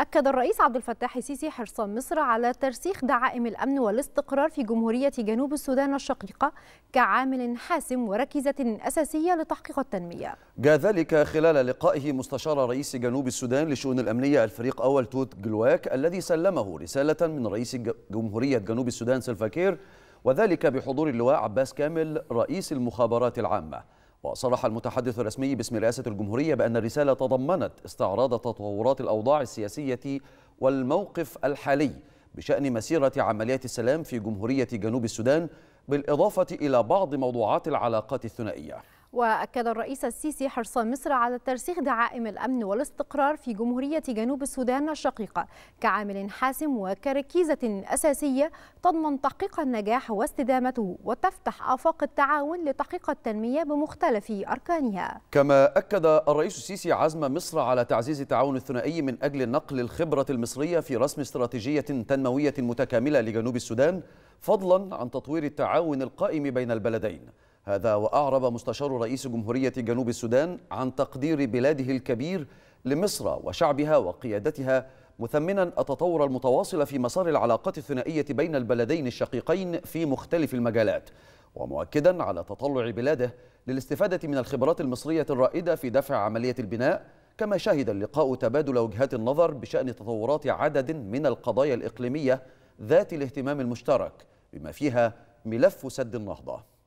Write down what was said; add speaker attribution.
Speaker 1: أكد الرئيس عبد الفتاح السيسي حرص مصر على ترسيخ دعائم الأمن والاستقرار في جمهورية جنوب السودان الشقيقة كعامل حاسم وركيزة أساسية لتحقيق التنمية
Speaker 2: جاء ذلك خلال لقائه مستشار رئيس جنوب السودان لشؤون الأمنية الفريق أول توت جلواك الذي سلمه رسالة من رئيس جمهورية جنوب السودان سلفاكير وذلك بحضور اللواء عباس كامل رئيس المخابرات العامة وصرح المتحدث الرسمي باسم رئاسة الجمهورية بأن الرسالة تضمنت استعراض تطورات الأوضاع السياسية والموقف الحالي بشأن مسيرة عمليات السلام في جمهورية جنوب السودان بالإضافة إلى بعض موضوعات العلاقات الثنائية
Speaker 1: وأكد الرئيس السيسي حرص مصر على ترسيخ دعائم الأمن والاستقرار في جمهورية جنوب السودان الشقيقة كعامل حاسم وكركيزة أساسية تضمن تحقيق النجاح واستدامته وتفتح آفاق التعاون لتحقيق التنمية بمختلف أركانها
Speaker 2: كما أكد الرئيس السيسي عزم مصر على تعزيز التعاون الثنائي من أجل نقل الخبرة المصرية في رسم استراتيجية تنموية متكاملة لجنوب السودان فضلا عن تطوير التعاون القائم بين البلدين هذا وأعرب مستشار رئيس جمهورية جنوب السودان عن تقدير بلاده الكبير لمصر وشعبها وقيادتها مثمنا التطور المتواصل في مسار العلاقات الثنائية بين البلدين الشقيقين في مختلف المجالات ومؤكدا على تطلع بلاده للاستفادة من الخبرات المصرية الرائدة في دفع عملية البناء كما شهد اللقاء تبادل وجهات النظر بشأن تطورات عدد من القضايا الإقليمية ذات الاهتمام المشترك بما فيها ملف سد النهضة